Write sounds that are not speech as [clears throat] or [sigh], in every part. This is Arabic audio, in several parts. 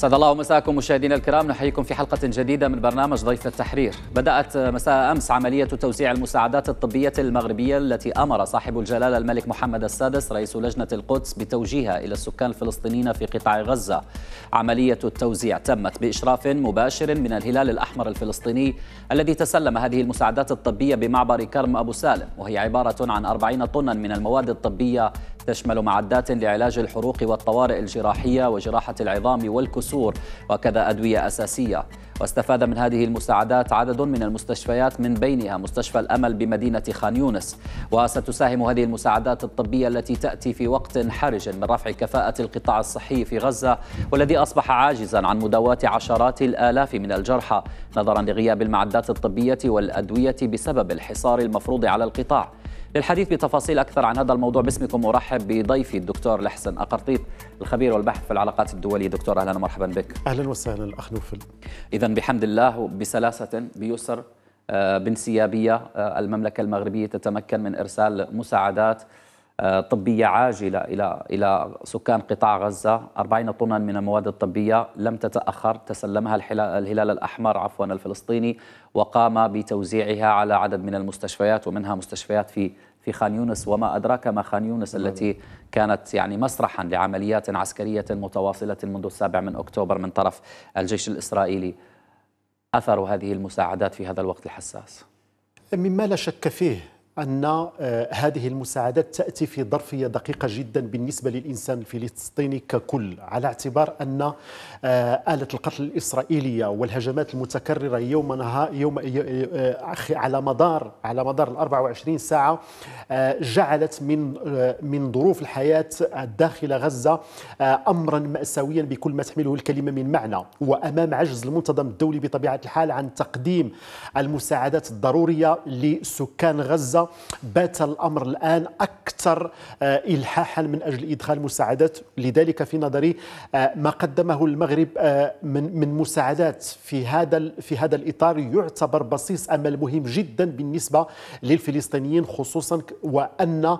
سعد الله مساكم مشاهدينا الكرام نحييكم في حلقة جديدة من برنامج ضيف التحرير بدأت مساء أمس عملية توزيع المساعدات الطبية المغربية التي أمر صاحب الجلالة الملك محمد السادس رئيس لجنة القدس بتوجيهها إلى السكان الفلسطينيين في قطاع غزة عملية التوزيع تمت بإشراف مباشر من الهلال الأحمر الفلسطيني الذي تسلم هذه المساعدات الطبية بمعبر كرم أبو سالم وهي عبارة عن 40 طنا من المواد الطبية تشمل معدات لعلاج الحروق والطوارئ الجراحية وجراحة العظام والكسور وكذا أدوية أساسية واستفاد من هذه المساعدات عدد من المستشفيات من بينها مستشفى الأمل بمدينة خان يونس وستساهم هذه المساعدات الطبية التي تأتي في وقت حرج من رفع كفاءة القطاع الصحي في غزة والذي أصبح عاجزا عن مداواة عشرات الآلاف من الجرحى نظرا لغياب المعدات الطبية والأدوية بسبب الحصار المفروض على القطاع للحديث بتفاصيل أكثر عن هذا الموضوع باسمكم أرحب بضيفي الدكتور لحسن أقرطيط الخبير والباحث في العلاقات الدولية دكتور أهلا ومرحبا بك أهلا وسهلا أخ نوفل إذا بحمد الله بسلاسة بيسر آه، بانسيابية آه، المملكة المغربية تتمكن من إرسال مساعدات آه، طبيه عاجله الى الى سكان قطاع غزه 40 طنا من المواد الطبيه لم تتاخر تسلمها الهلال الاحمر عفوا الفلسطيني وقام بتوزيعها على عدد من المستشفيات ومنها مستشفيات في في خان يونس وما أدراك ما خان يونس نعم. التي كانت يعني مسرحا لعمليات عسكرية متواصلة منذ السابع من أكتوبر من طرف الجيش الإسرائيلي أثر هذه المساعدات في هذا الوقت الحساس مما لا شك فيه أن آه، هذه المساعدات تأتي في ظرفية دقيقة جدا بالنسبة للإنسان الفلسطيني ككل على اعتبار أن آه، آلة القتل الإسرائيلية والهجمات المتكررة يوم نهار يوم آه، على مدار على مدار ال 24 ساعة جعلت من من ظروف الحياة داخل غزة أمرا مأساويا بكل ما تحمله الكلمة من معنى وأمام عجز المنتظم الدولي بطبيعة الحال عن تقديم المساعدات الضرورية لسكان غزة بات الأمر الآن أكثر آه، إلحاحا من أجل إدخال مساعدات لذلك في نظري آه، ما قدمه المغرب آه، من من مساعدات في هذا في هذا الإطار يعتبر بصيص أمل مهم جدا بالنسبة للفلسطينيين خصوصا وأن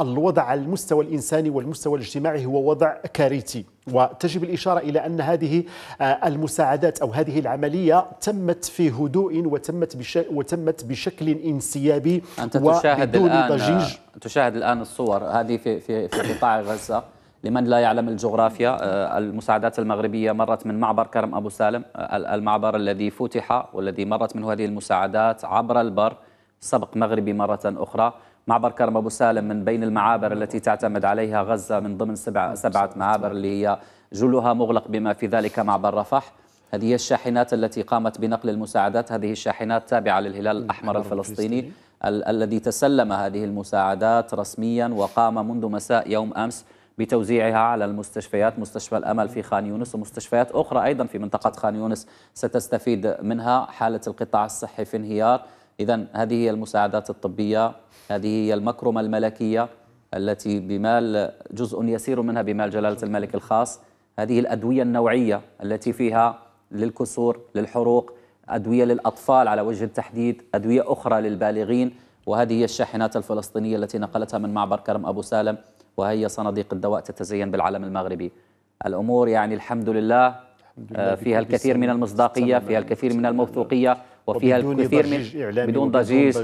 الوضع على المستوى الإنساني والمستوى الاجتماعي هو وضع كارثي وتجب الإشارة إلى أن هذه آه، المساعدات أو هذه العملية تمت في هدوء وتمت بش وتمت بشكل انسيابي أنت تشاهد الآن آه، ضجيج تشاهد الآن الصور هذه في في في قطاع غزة لمن لا يعلم الجغرافيا آه، المساعدات المغربية مرت من معبر كرم أبو سالم المعبر الذي فتح والذي مرت منه هذه المساعدات عبر البر سبق مغربي مرة أخرى معبر كرم أبو سالم من بين المعابر التي تعتمد عليها غزة من ضمن سبع سبعة معابر اللي هي جلها مغلق بما في ذلك معبر رفح هذه الشاحنات التي قامت بنقل المساعدات هذه الشاحنات تابعة للهلال الأحمر الفلسطيني ال الذي تسلم هذه المساعدات رسميا وقام منذ مساء يوم أمس بتوزيعها على المستشفيات مستشفى الأمل في خان يونس ومستشفيات أخرى أيضا في منطقة خان يونس ستستفيد منها حالة القطاع الصحي في انهيار إذا هذه هي المساعدات الطبية هذه هي المكرمة الملكية التي بمال جزء يسير منها بمال جلالة الملك الخاص هذه الأدوية النوعية التي فيها للكسور للحروق أدوية للأطفال على وجه التحديد أدوية أخرى للبالغين وهذه هي الشاحنات الفلسطينية التي نقلتها من معبر كرم أبو سالم وهي صناديق الدواء تتزين بالعلم المغربي الأمور يعني الحمد لله آه، فيها الكثير من المصداقية فيها الكثير من الموثوقية وفيها الكثير من بدون ضجيج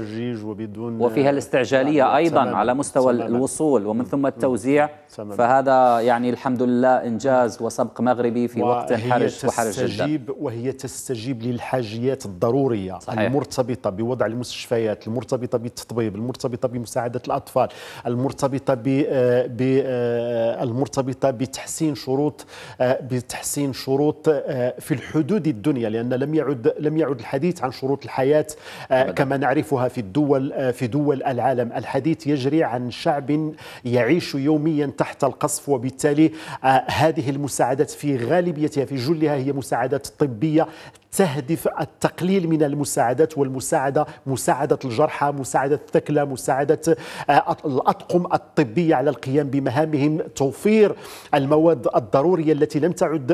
وبدون وفيها الاستعجالية أيضا على مستوى الوصول ومن ثم التوزيع سماما. فهذا يعني الحمد لله إنجاز وسبق مغربي في وقت حرج وحرج جدا وهي تستجيب للحاجيات الضرورية صحيح. المرتبطة بوضع المستشفيات المرتبطة بالتطبيب المرتبطة بمساعدة الأطفال المرتبطة ب آه، آه، المرتبطة بتحسين شروط آه، بتحسين شروط في الحدود الدنيا لأن لم يعد لم يعد الحديث عن عن شروط الحياة آه، كما نعرفها في الدول آه، في دول العالم الحديث يجري عن شعب يعيش يوميا تحت القصف وبالتالي آه، هذه المساعدات في غالبيتها في جلها هي مساعدات طبية تهدف التقليل من المساعدات والمساعدة مساعدة الجرحى مساعدة الثكلة مساعدة آه، الأطقم الطبية على القيام بمهامهم توفير المواد الضرورية التي لم تعد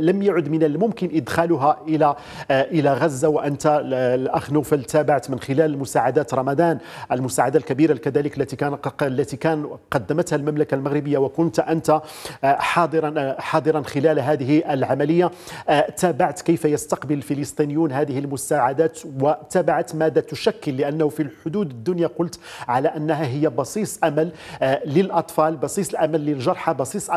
لم يعد من الممكن إدخالها إلى آه، إلى غزة وأنت الأخ نوفل تابعت من خلال مساعدات رمضان المساعدة الكبيرة كذلك التي كان التي كان قدمتها المملكة المغربية وكنت أنت آه، حاضرا حاضرا خلال هذه العملية تابعت كيف يستقبل الفلسطينيون هذه المساعدات وتبعت ماذا تشكل لأنه في الحدود الدنيا قلت على أنها هي بصيص أمل آه، للأطفال بصيص الأمل للجرحى بصيص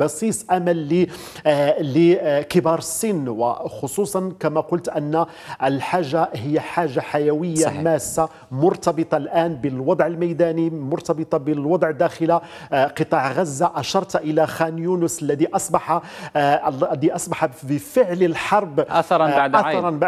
بصيص أمل آه، لكبار السن وخصوصا كما قلت أن الحاجة هي حاجة حيوية صحيح. ماسة مرتبطة الآن بالوضع الميداني مرتبطة بالوضع داخل آه، قطاع غزة أشرت إلى خان يونس الذي أصبح الذي أصبح بفعل الحرب أثرا اثرا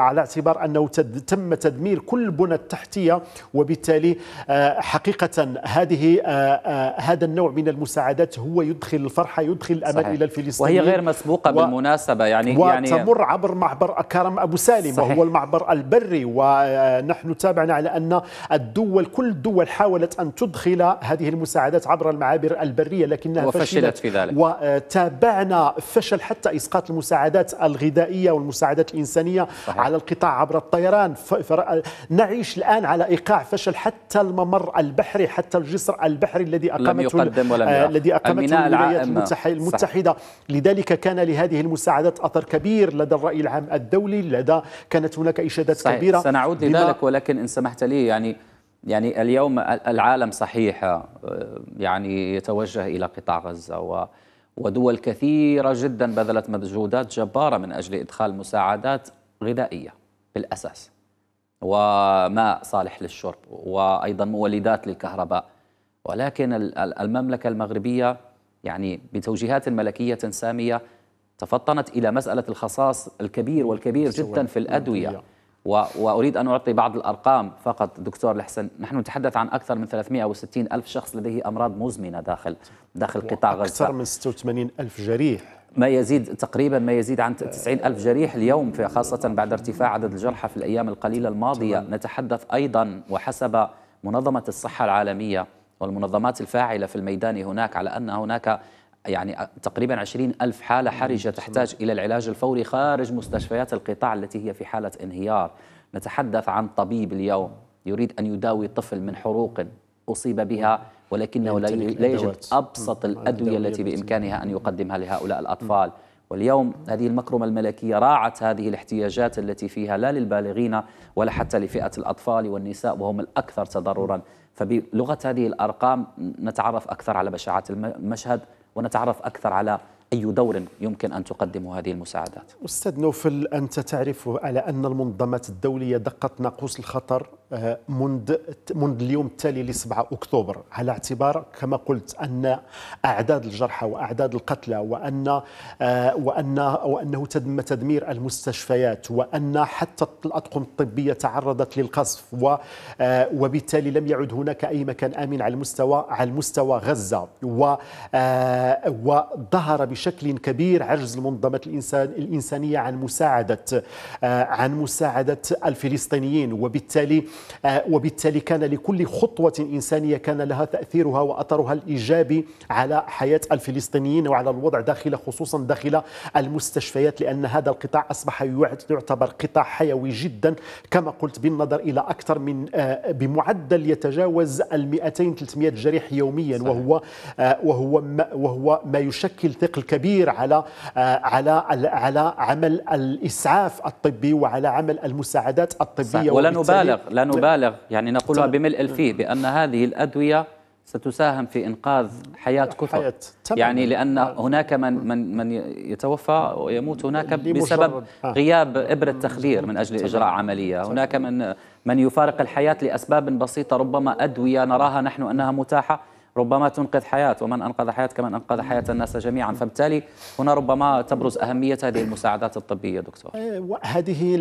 على اعتبار انه تم تدمير كل البنى التحتيه وبالتالي آه، حقيقه هذه آه، آه، هذا النوع من المساعدات هو يدخل الفرحه يدخل الامل صحيح. الى الفلسطينيين وهي غير مسبوقه و... بالمناسبه يعني, يعني- وتمر يعني... عبر معبر كرم ابو سالم صحيح. وهو المعبر البري ونحن تابعنا على ان الدول كل الدول حاولت ان تدخل هذه المساعدات عبر المعابر البريه لكنها وفشلت فشلت في ذلك وتابعنا فشل حتى اسقاط المساعدات الغذائيه والمساعدات المساعدات الإنسانية صحيح. على القطاع عبر الطيران نعيش الآن على إيقاع فشل حتى الممر البحري حتى الجسر البحري الذي أقامته آه، الذي أقامته الولايات المتحدة صح. لذلك كان لهذه المساعدات أثر كبير لدى الرأي العام الدولي لدى كانت هناك إشادات صحيح. كبيرة سنعود لذلك ولكن إن سمحت لي يعني يعني اليوم العالم صحيح آه، يعني يتوجه إلى قطاع غزة و ودول كثيرة جدا بذلت مجهودات جبارة من أجل إدخال مساعدات غذائية بالأساس وماء صالح للشرب وأيضا مولدات للكهرباء ولكن المملكة المغربية يعني بتوجيهات ملكية سامية تفطنت إلى مسألة الخصاص الكبير والكبير جدا في الأدوية وأريد أن أعطي بعض الأرقام فقط دكتور الحسن نحن نتحدث عن أكثر من 360 ألف شخص لديه أمراض مزمنة داخل داخل قطاع غزة أكثر من 86 ألف جريح ما يزيد تقريبا ما يزيد عن 90 ألف جريح اليوم في خاصة بعد ارتفاع عدد الجرحى في الأيام القليلة الماضية طبعا. نتحدث أيضا وحسب منظمة الصحة العالمية والمنظمات الفاعلة في الميدان هناك على أن هناك يعني تقريبا 20 ألف حالة حرجة تحتاج إلى العلاج الفوري خارج مستشفيات القطاع التي هي في حالة انهيار نتحدث عن طبيب اليوم يريد أن يداوي طفل من حروق أصيب بها ولكنه لا يجد أبسط الأدوية التي بإمكانها أن يقدمها لهؤلاء الأطفال واليوم هذه المكرمة الملكية راعت هذه الاحتياجات التي فيها لا للبالغين ولا حتى لفئة الأطفال والنساء وهم الأكثر تضررا فبلغة هذه الأرقام نتعرف أكثر على بشاعة المشهد ونتعرف أكثر على أي دور يمكن أن تقدم هذه المساعدات أستاذ نوفل أنت تعرف على أن المنظمات الدولية دقت ناقوس الخطر آه، منذ منذ اليوم التالي ل 7 اكتوبر على اعتبار كما قلت ان اعداد الجرحى واعداد القتلى وان آه، وان وانه تم تدمير المستشفيات وان حتى الاطقم الطبيه تعرضت للقصف آه، وبالتالي لم يعد هناك اي مكان امن على المستوى على المستوى غزه وظهر بشكل كبير عجز المنظمات الانسان الانسانيه عن مساعده عن مساعده الفلسطينيين وبالتالي آه، وبالتالي كان لكل خطوة إنسانية كان لها تأثيرها وأثرها الإيجابي على حياة الفلسطينيين وعلى الوضع داخل خصوصا داخل المستشفيات لأن هذا القطاع أصبح يعتبر قطاع حيوي جدا كما قلت بالنظر إلى أكثر من آه، بمعدل يتجاوز ال 200 300 جريح يوميا صحيح. وهو آه، وهو ما وهو ما يشكل ثقل كبير على على على عمل الإسعاف الطبي وعلى عمل المساعدات الطبية ولا نبالغ لا نبالغ يعني نقولها بملء الفيه بأن هذه الأدوية ستساهم في انقاذ حياه كثر يعني لان نعم. هناك من من من يتوفى ويموت هناك بسبب آه. غياب ابره تخدير من اجل اجراء عمليه هناك من من يفارق الحياه لاسباب بسيطه ربما ادويه نراها نحن انها متاحه ربما تنقذ حياة ومن أنقذ حياة كمن أنقذ حياة الناس جميعا فبالتالي هنا ربما تبرز أهمية هذه المساعدات الطبية دكتور أه، هذه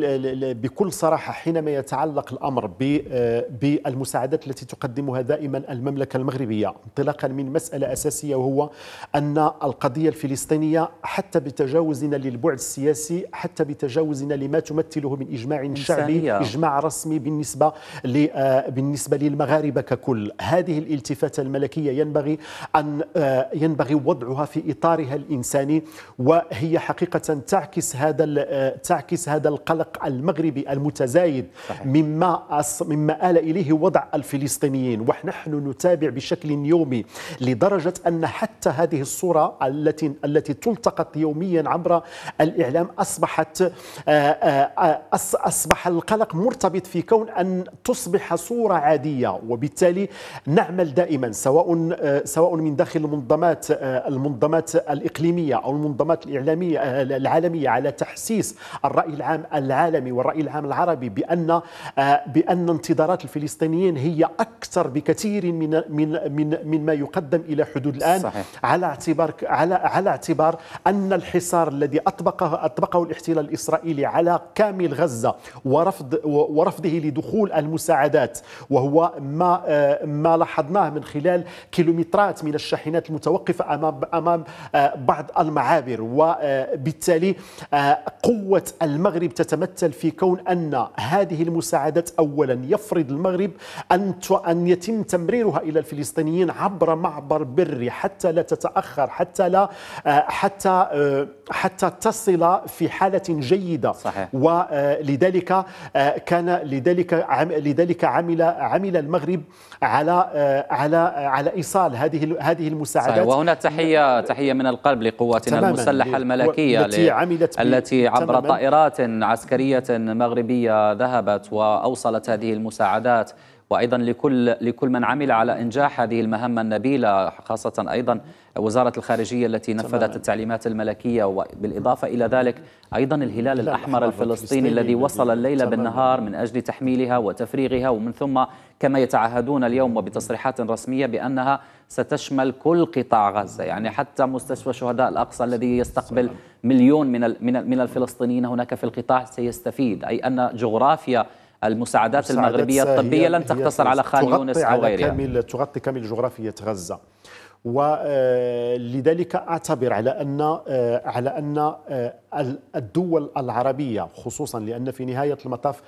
بكل صراحة حينما يتعلق الأمر أه، بالمساعدات التي تقدمها دائما المملكة المغربية انطلاقا من مسألة أساسية وهو أن القضية الفلسطينية حتى بتجاوزنا للبعد السياسي حتى بتجاوزنا لما تمثله من إجماع شعبي إجماع رسمي بالنسبة أه، بالنسبة للمغاربة ككل هذه الالتفاتة الملكية السياسية ينبغي أن آه، ينبغي وضعها في إطارها الإنساني وهي حقيقة تعكس هذا آه، تعكس هذا القلق المغربي المتزايد مما مما آل إليه وضع الفلسطينيين ونحن نتابع بشكل يومي لدرجة أن حتى هذه الصورة التي التي تلتقط يوميا عبر الإعلام أصبحت آه، أصبح القلق مرتبط في كون أن تصبح صورة عادية وبالتالي نعمل دائما سواء آه، سواء من داخل المنظمات آه، المنظمات الاقليميه او المنظمات الاعلاميه آه، العالميه على تحسيس الراي العام العالمي والراي العام العربي بان بان انتظارات الفلسطينيين هي اكثر بكثير من من من مما يقدم الى حدود الان صحيح. على اعتبار على على اعتبار ان الحصار الذي اطبقه اطبقه الاحتلال الاسرائيلي على كامل غزه ورفض ورفضه لدخول المساعدات وهو ما ما لاحظناه من خلال كيلومترات من الشاحنات المتوقفة أمام أمام آه، بعض المعابر وبالتالي آه، آه، قوة المغرب تتمثل في كون أن هذه المساعدات أولا يفرض المغرب أن أن يتم تمريرها إلى الفلسطينيين عبر معبر بري حتى لا تتأخر حتى لا حتى حتى تصل في حالة جيدة صحيح. ولذلك كان لذلك لذلك عمل عمل المغرب على على على على ايصال هذه هذه المساعدات صحيح. وهنا تحيه تحيه من القلب لقواتنا المسلحه الملكيه التي عملت التي عبر طائرات عسكريه مغربيه ذهبت واوصلت هذه المساعدات وايضا لكل لكل من عمل على انجاح هذه المهمه النبيله خاصه ايضا وزاره الخارجيه التي نفذت التعليمات الملكيه وبالاضافه الى ذلك ايضا الهلال الاحمر الفلسطيني الذي وصل الليل بالنهار من اجل تحميلها وتفريغها ومن ثم كما يتعهدون اليوم وبتصريحات رسميه بانها ستشمل كل قطاع غزه يعني حتى مستشفى شهداء الاقصى الذي يستقبل مليون من من الفلسطينيين هناك في القطاع سيستفيد اي ان جغرافيا المساعدات المغربية الطبية لن تقتصر على خان يونس أو غيرها كامل تغطي كامل جغرافية غزة ولذلك آه، اعتبر على ان آه، على ان آه، الدول العربيه خصوصا لان في نهايه المطاف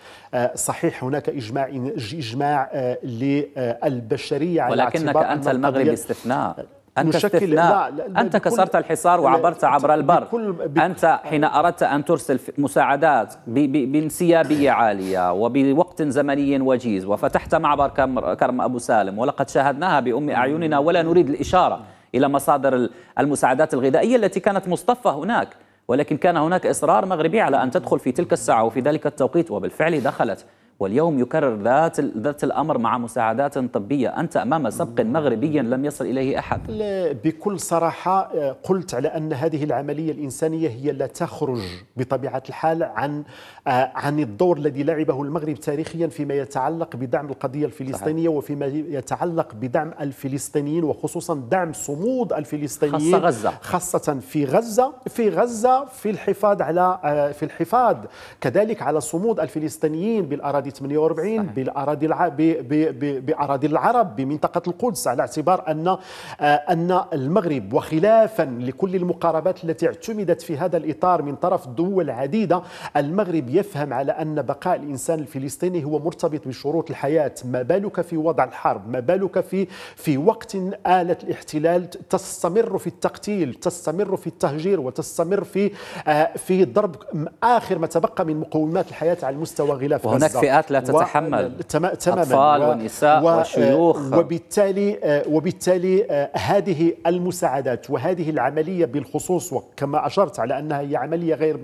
صحيح هناك اجماع اجماع للبشريه على ولكنك انت المغرب استثناء أنت استثناء لا, لا أنت كسرت الحصار وعبرت عبر البر بكل بكل أنت حين أردت أن ترسل مساعدات بانسيابية عالية وبوقت زمني وجيز وفتحت معبر كرم أبو سالم ولقد شاهدناها بأم أعيننا ولا نريد الإشارة إلى مصادر المساعدات الغذائية التي كانت مصطفى هناك ولكن كان هناك إصرار مغربي على أن تدخل في تلك الساعة وفي ذلك التوقيت وبالفعل دخلت واليوم يكرر ذات ذات الامر مع مساعدات طبيه، انت امام سبق مغربي لم يصل اليه احد. بكل صراحه آه، قلت على ان هذه العمليه الانسانيه هي لا تخرج بطبيعه الحال عن آه، عن الدور الذي لعبه المغرب تاريخيا فيما يتعلق بدعم القضية الفلسطينية صحيح. وفيما يتعلق بدعم الفلسطينيين وخصوصا دعم صمود الفلسطينيين خاصة غزة خاصة في غزة في غزة في الحفاظ على آه، في الحفاظ كذلك على صمود الفلسطينيين بالأراضي 48 صحيح. بالأراضي الع... ب... ب... ب... بأراضي العرب بمنطقة القدس على اعتبار أن آه، أن المغرب وخلافا لكل المقاربات التي اعتمدت في هذا الإطار من طرف دول عديدة المغرب يفهم على أن بقاء الإنسان الفلسطيني هو مرتبط بشروط الحياة ما بالك في وضع الحرب ما بالك في في وقت آلة الاحتلال تستمر في التقتيل تستمر في التهجير وتستمر في آه، في ضرب آخر ما تبقى من مقومات الحياة على مستوى غلاف غزة وهناك فئات لا تتحمل آه، تماما أطفال ونساء وشيوخ آه، وبالتالي وبالتالي هذه المساعدات وهذه العملية بالخصوص وكما أشرت على أنها هي عملية غير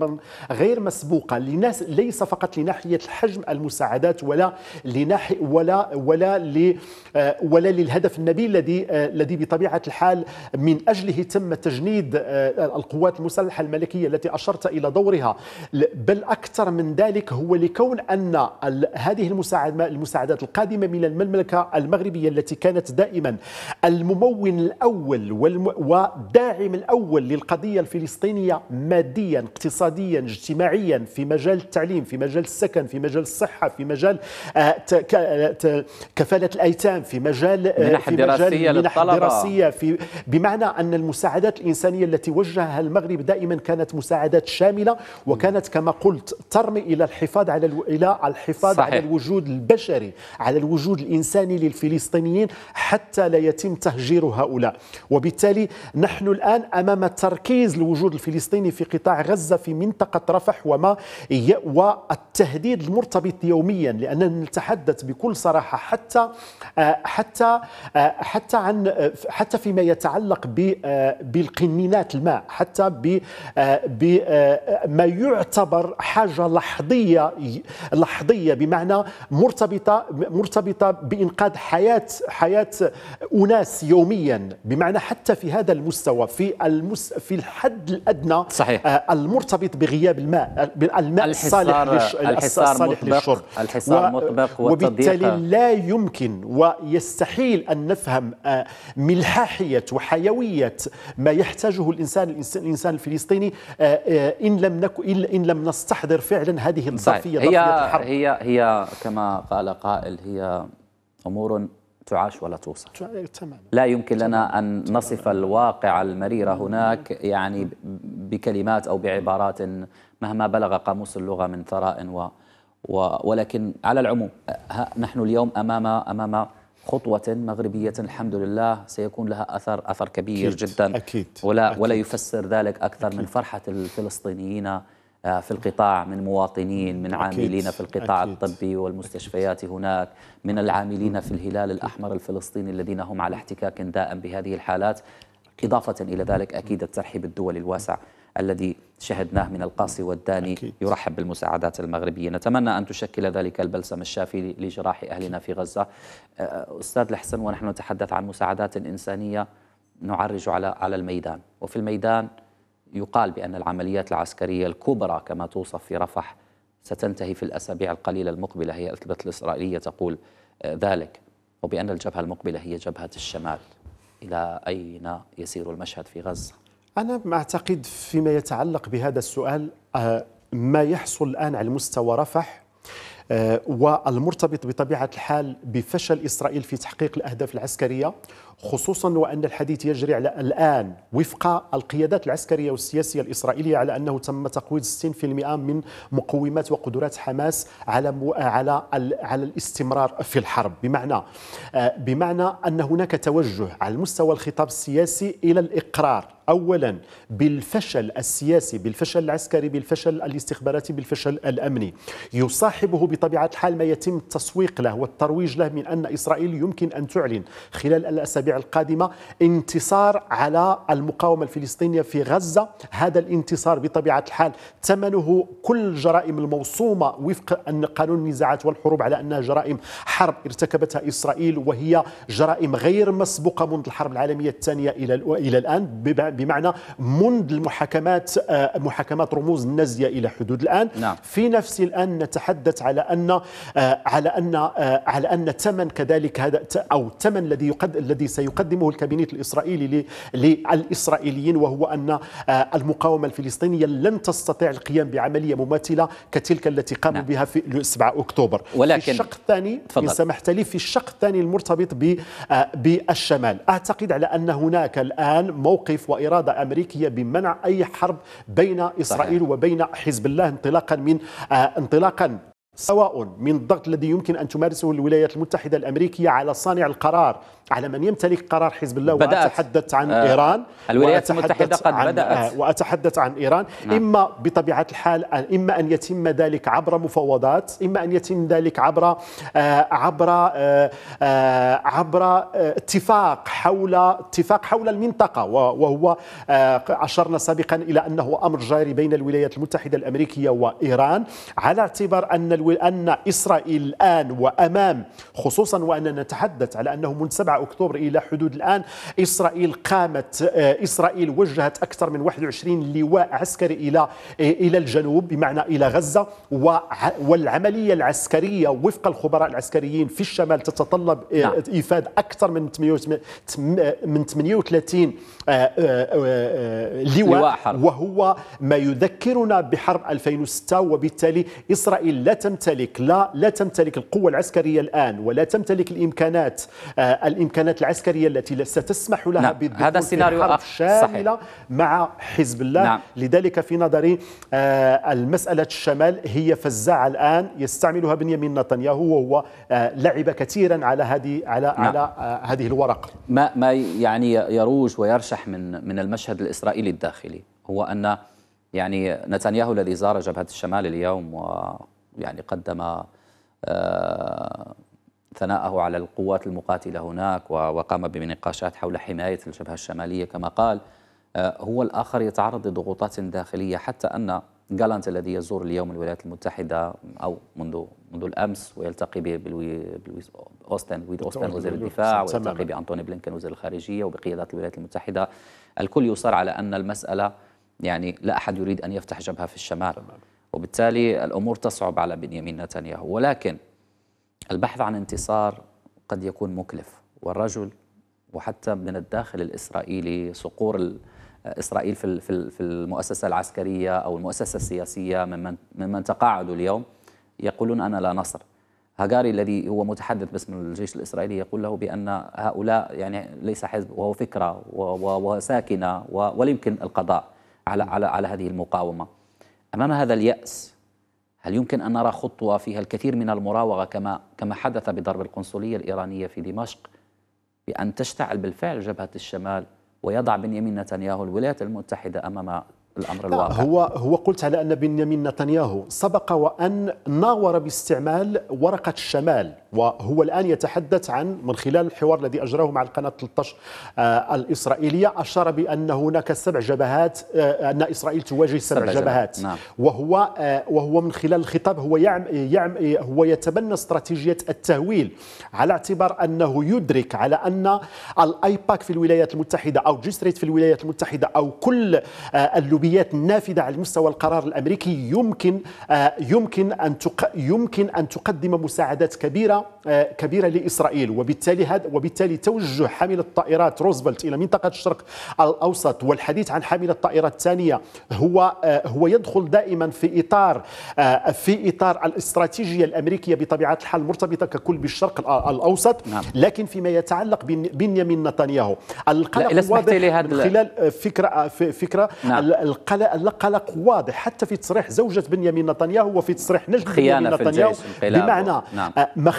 غير مسبوقة لناس الناس ليس فقط لناحيه حجم المساعدات ولا لناحيه ولا ولا ل آه، ولا للهدف النبيل الذي آه، الذي بطبيعه الحال من اجله تم تجنيد آه، القوات المسلحه الملكيه التي اشرت الى دورها بل اكثر من ذلك هو لكون ان هذه المساعدات القادمه من المملكه المغربيه التي كانت دائما الممون الاول والداعم الاول للقضيه الفلسطينيه ماديا اقتصاديا اجتماعيا في مجال التعليم في مجال السكن في مجال الصحة في مجال آه، آه، كفالة الأيتام في مجال آه، منح دراسية للطلبة في بمعنى أن المساعدات الإنسانية التي وجهها المغرب دائما كانت مساعدات شاملة وكانت كما قلت ترمي إلى الحفاظ على إلى الحفاظ صحيح. على الوجود البشري على الوجود الإنساني للفلسطينيين حتى لا يتم تهجير هؤلاء وبالتالي نحن الآن أمام تركيز الوجود الفلسطيني في قطاع غزة في منطقة رفح وما ي... والتهديد المرتبط يوميا لاننا نتحدث بكل صراحه حتى آه، حتى آه، حتى عن آه، حتى فيما يتعلق بالقنينات الماء حتى بما يعتبر حاجه لحظيه لحظيه بمعنى مرتبطه مرتبطه بانقاذ حياه حياه اناس يوميا بمعنى حتى في هذا المستوى في المس في الحد الادنى صحيح. المرتبط بغياب الماء الماء الحصار الحصار مطبق للشرب الحصار مطبق وبالتالي لا يمكن ويستحيل أن نفهم آه، ملحاحية وحيوية ما يحتاجه الإنسان الإنسان الفلسطيني آه، آه، إن لم نك... إن لم نستحضر فعلا هذه طيب، الظرفية هي الحرب. هي هي كما قال قائل هي أمور تعاش ولا توصف تمام لا يمكن لنا أن نصف الواقع المرير هناك يعني بكلمات أو بعبارات مهما بلغ قاموس اللغة من ثراء و و ولكن على العموم نحن اليوم أمام أمام خطوة مغربية الحمد لله سيكون لها أثر أثر كبير أكيد جدا أكيد ولا أكيد ولا يفسر ذلك أكثر أكيد من فرحة الفلسطينيين آه، في القطاع من مواطنين من عاملين في القطاع أكيد الطبي والمستشفيات هناك من العاملين في الهلال الأحمر الفلسطيني الذين هم على احتكاك دائم بهذه الحالات إضافة إلى ذلك أكيد الترحيب الدولي الواسع الذي شهدناه من القاصي والداني أكيد. يرحب بالمساعدات المغربية نتمنى أن تشكل ذلك البلسم الشافي لجراح أهلنا في غزة آه، أستاذ الحسن ونحن نتحدث عن مساعدات إنسانية نعرج على على الميدان وفي الميدان يقال بأن العمليات العسكرية الكبرى كما توصف في رفح ستنتهي في الأسابيع القليلة المقبلة هي الكتلة الإسرائيلية تقول آه، ذلك وبأن الجبهة المقبلة هي جبهة الشمال إلى أين يسير المشهد في غزة أنا أعتقد فيما يتعلق بهذا السؤال آه، ما يحصل الآن على مستوى رفح آه، والمرتبط بطبيعة الحال بفشل إسرائيل في تحقيق الأهداف العسكرية خصوصا وأن الحديث يجري على الآن وفق القيادات العسكرية والسياسية الإسرائيلية على أنه تم تقويض 60% من مقومات وقدرات حماس على مو... على ال... على الاستمرار في الحرب بمعنى آه، بمعنى أن هناك توجه على المستوى الخطاب السياسي إلى الإقرار اولا بالفشل السياسي بالفشل العسكري بالفشل الاستخباراتي بالفشل الامني يصاحبه بطبيعه الحال ما يتم التسويق له والترويج له من ان اسرائيل يمكن ان تعلن خلال الاسابيع الأسابيع القادمة انتصار على المقاومة الفلسطينية في غزة هذا الانتصار بطبيعة الحال ثمنه كل الجرائم الموصومة وفق أن قانون النزاعات والحروب على أنها جرائم حرب ارتكبتها إسرائيل وهي جرائم غير مسبوقة منذ الحرب العالمية الثانية إلى إلى الآن بمعنى منذ المحاكمات آه، محاكمات رموز النازية إلى حدود الآن نعم. في نفس الآن نتحدث على أن آه، على أن آه، على أن ثمن كذلك هذا أو الثمن الذي يقد الذي سيقدمه الكابينيت الإسرائيلي للإسرائيليين وهو أن آه، المقاومة الفلسطينية لن تستطيع القيام بعملية مماثلة كتلك التي قاموا نعم. بها في 7 أكتوبر ولكن في الشق الثاني إن سمحت لي في الشق الثاني المرتبط آه، بالشمال أعتقد على أن هناك الآن موقف وإرادة أمريكية بمنع أي حرب بين إسرائيل صحيح. وبين حزب الله انطلاقا من آه، انطلاقا سواء من الضغط الذي يمكن ان تمارسه الولايات المتحده الامريكيه على صانع القرار على من يمتلك قرار حزب الله بدأت وأتحدث عن آه إيران الولايات المتحدة قد عن آه، بدأت آه وأتحدث عن إيران نعم. إما بطبيعة الحال آه، إما أن يتم ذلك عبر مفاوضات إما أن يتم ذلك عبر آه عبر آه, آه، عبر آه اتفاق حول اتفاق حول المنطقة وهو آه أشرنا سابقا إلى أنه أمر جاري بين الولايات المتحدة الأمريكية وإيران على اعتبار أن أن إسرائيل الآن وأمام خصوصا وأننا نتحدث على أنه منسبع 7 أكتوبر إلى حدود الآن إسرائيل قامت آه، إسرائيل وجهت أكثر من 21 لواء عسكري إلى آه، إلى الجنوب بمعنى إلى غزة والعملية العسكرية وفق الخبراء العسكريين في الشمال تتطلب آه، نعم. إيفاد أكثر من 38 لواء وهو ما يذكرنا بحرب 2006 وبالتالي إسرائيل لا تمتلك لا لا تمتلك القوة العسكرية الآن ولا تمتلك الإمكانات الامكانات العسكريه التي ستسمح لها نعم. هذا السيناريو الحرب شامله مع حزب الله نعم. لذلك في نظري آه المساله الشمال هي فزاعه الان يستعملها بنيامين نتنياهو وهو آه لعب كثيرا على هذه على نعم. على آه هذه الورق ما ما يعني يروج ويرشح من من المشهد الاسرائيلي الداخلي هو ان يعني نتنياهو الذي زار جبهه الشمال اليوم ويعني قدم آه، ثناءه على القوات المقاتلة هناك وقام بنقاشات حول حماية الجبهة الشمالية كما قال آه، هو الآخر يتعرض لضغوطات داخلية حتى أن جالانت الذي يزور اليوم الولايات المتحدة أو منذ منذ الأمس ويلتقي بأوستن ويد أوستن وزير الدفاع ويلتقي بأنتوني بلينكن وزير الخارجية وبقيادات الولايات المتحدة الكل يصر على أن المسألة يعني لا أحد يريد أن يفتح جبهة في الشمال وبالتالي الأمور تصعب على بنيامين نتنياهو ولكن البحث عن انتصار قد يكون مكلف والرجل وحتى من الداخل الإسرائيلي صقور إسرائيل في في المؤسسة العسكرية أو المؤسسة السياسية ممن, ممن تقاعدوا اليوم يقولون أنا لا نصر هاجاري الذي هو متحدث باسم الجيش الإسرائيلي يقول له بأن هؤلاء يعني ليس حزب وهو فكرة وساكنة ولا يمكن القضاء على على على هذه المقاومة أمام هذا اليأس هل يمكن أن نرى خطوة فيها الكثير من المراوغة كما كما حدث بضرب القنصلية الإيرانية في دمشق بأن تشتعل بالفعل جبهة الشمال ويضع بنيامين نتنياهو الولايات المتحدة أمام الامر الواقع هو هو قلت على ان بنيامين نتنياهو سبق وان ناور باستعمال ورقه الشمال وهو الآن يتحدث عن من خلال الحوار الذي أجراه مع القناة 13 آه، الإسرائيلية أشار بأن هناك سبع جبهات آه، أن إسرائيل تواجه سبع, سبع جبهات نعم. وهو آه، وهو من خلال الخطاب هو يعم يعم هو يتبنى استراتيجية التهويل على اعتبار أنه يدرك على أن الأيباك في الولايات المتحدة أو جيستريت في الولايات المتحدة أو كل اللوبيات النافذة على مستوى القرار الأمريكي يمكن يمكن أن يمكن أن تقدم مساعدات كبيرة آه، كبيرة لإسرائيل وبالتالي هذا وبالتالي توجه حامل الطائرات روزفلت إلى منطقة الشرق الأوسط والحديث عن حامل الطائرات الثانية هو آه، هو يدخل دائما في إطار آه، في إطار الاستراتيجية الأمريكية بطبيعة الحال المرتبطة ككل بالشرق الأوسط نعم. لكن فيما يتعلق بنيامين نتنياهو القلق واضح من خلال فكرة فكرة نعم. القلق واضح حتى في تصريح زوجة بنيامين نتنياهو وفي تصريح نجم بنيامين نتنياهو بمعنى نعم.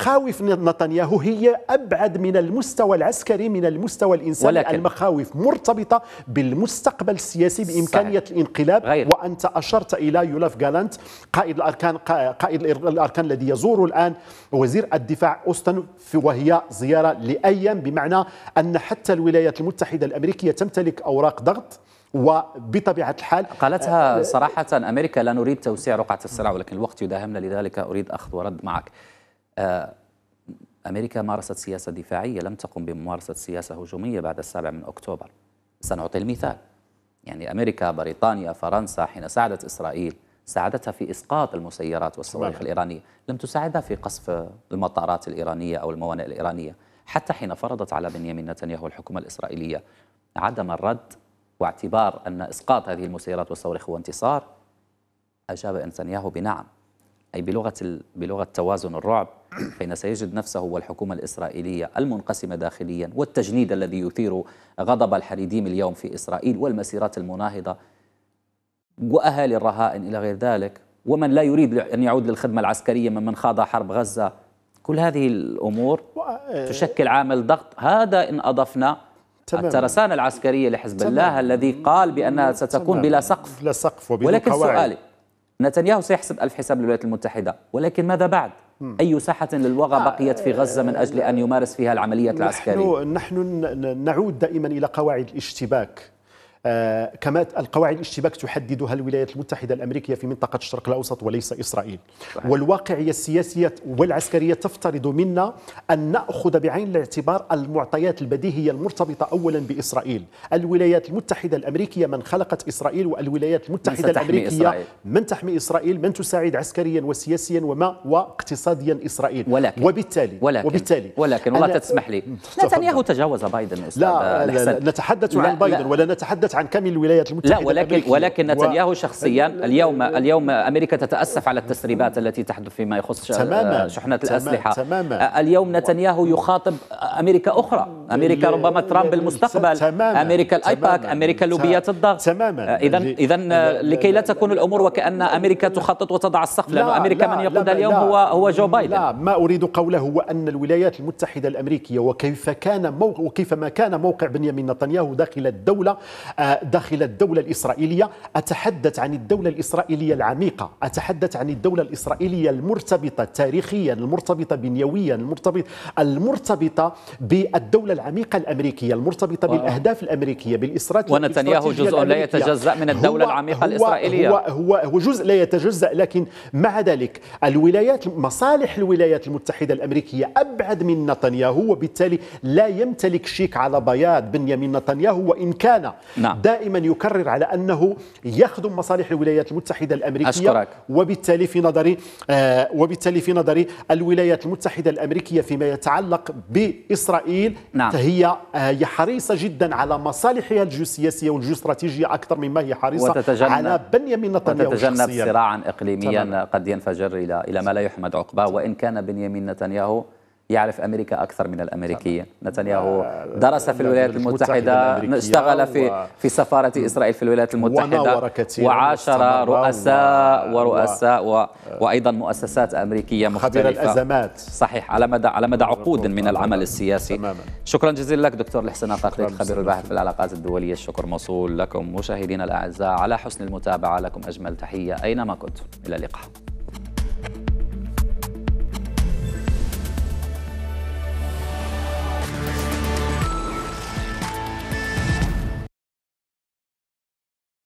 مخاوف نتنياهو هي أبعد من المستوى العسكري من المستوى الإنساني ولكن المخاوف مرتبطة بالمستقبل السياسي بإمكانية صحيح. الانقلاب غير. وأنت أشرت إلى يولاف جالانت قائد الأركان قائد الأركان الذي يزور الآن وزير الدفاع أوستن وهي زيارة لأيام بمعنى أن حتى الولايات المتحدة الأمريكية تمتلك أوراق ضغط وبطبيعة الحال قالتها آه، آه، صراحة أمريكا لا نريد توسيع رقعة الصراع ولكن الوقت يداهمنا لذلك أريد أخذ ورد معك آه، أمريكا مارست سياسة دفاعية لم تقم بممارسة سياسة هجومية بعد السابع من أكتوبر سنعطي المثال يعني أمريكا بريطانيا فرنسا حين ساعدت إسرائيل ساعدتها في إسقاط المسيرات والصواريخ الإيرانية لم تساعدها في قصف المطارات الإيرانية أو الموانئ الإيرانية حتى حين فرضت على بنيامين نتنياهو الحكومة الإسرائيلية عدم الرد واعتبار أن إسقاط هذه المسيرات والصواريخ هو انتصار أجاب نتنياهو بنعم أي بلغة, بلغة توازن الرعب حين [clears throat] سيجد نفسه والحكومة الإسرائيلية المنقسمة داخليا والتجنيد الذي يثير غضب الحريديم اليوم في إسرائيل والمسيرات المناهضة وأهالي الرهائن إلى غير ذلك ومن لا يريد أن يعود للخدمة العسكرية من من خاض حرب غزة كل هذه الأمور آه، تشكل عامل ضغط هذا إن أضفنا الترسانة العسكرية لحزب الله الذي قال بأنها ستكون بلا سقف بلا سقف ولكن قواعد. سؤالي نتنياهو سيحسب ألف حساب للولايات المتحدة ولكن ماذا بعد؟ أي ساحة للوغى آه، بقيت في غزة من أجل أن يمارس فيها العمليات العسكرية؟ نحن نعود دائما إلى قواعد الاشتباك آه، كما القواعد الاشتباك تحددها الولايات المتحدة الأمريكية في منطقة الشرق الأوسط وليس إسرائيل صحيح. والواقعية السياسية والعسكرية تفترض منا أن نأخذ بعين الاعتبار المعطيات البديهية المرتبطة أولا بإسرائيل الولايات المتحدة الأمريكية من خلقت إسرائيل والولايات المتحدة من الأمريكية إسرائيل. من تحمي إسرائيل من تساعد عسكريا وسياسيا وما واقتصاديا إسرائيل ولكن وبالتالي ولكن وبالتالي ولكن والله تسمح لي نتنياهو تجاوز بايدن لا, لا, لا, لا نتحدث عن بايدن ولا نتحدث عن كم الولايات المتحده لا ولكن ولكن نتنياهو و... شخصيا اليوم اليوم امريكا تتاسف على التسريبات التي تحدث فيما يخص آه، تماما شحنه الاسلحه تماما آه، اليوم نتنياهو يخاطب امريكا اخرى امريكا ربما ترامب المستقبل تماما امريكا الايباك امريكا لوبيات الضغط تماما اذا آه، اذا لكي لا تكون الامور وكان امريكا تخطط وتضع السقف لانه امريكا من يقودها اليوم هو هو جو بايدن لا ما اريد قوله هو ان الولايات المتحده الامريكيه وكيف كان موقع وكيف ما كان موقع بنيامين نتنياهو داخل الدوله داخل الدولة الإسرائيلية أتحدث عن الدولة الإسرائيلية العميقة أتحدث عن الدولة الإسرائيلية المرتبطة تاريخيا المرتبطة بنيويا المرتبط المرتبطة بالدولة العميقة الأمريكية المرتبطة بالأهداف الأمريكية بالإسرائيلية ونتنياهو جزء لا يتجزأ من الدولة هو العميقة هو الإسرائيلية هو, هو, هو جزء لا يتجزأ لكن مع ذلك الولايات مصالح الولايات المتحدة الأمريكية أبعد من نتنياهو وبالتالي لا يمتلك شيك على بياض بنيامين نتنياهو وإن كان نعم. نعم. دائما يكرر على أنه يخدم مصالح الولايات المتحدة الأمريكية أشكرك. وبالتالي في نظري آه وبالتالي في نظري الولايات المتحدة الأمريكية فيما يتعلق بإسرائيل نعم. فهي آه حريصة جدا على مصالحها الجيوسياسية والجيوستراتيجية أكثر مما هي حريصة وتتجنب على بنيامين نتنياهو وتتجنب صراعا إقليميا تمام. قد ينفجر إلى إلى ما لا يحمد عقباه وإن كان بنيامين نتنياهو يعرف أمريكا أكثر من الأمريكية نتنياهو درس في الولايات المتحدة اشتغل في في سفارة إسرائيل في الولايات المتحدة وعاشر رؤساء ورؤساء و... آه. وأيضا مؤسسات أمريكية مختلفة خبير الأزمات صحيح على مدى على مدى عقود من العمل السياسي شكرا جزيلا لك دكتور الحسن عقاقيل خبير الباحث في العلاقات الدولية الشكر موصول لكم مشاهدينا الأعزاء على حسن المتابعة لكم أجمل تحية أينما كنتم إلى اللقاء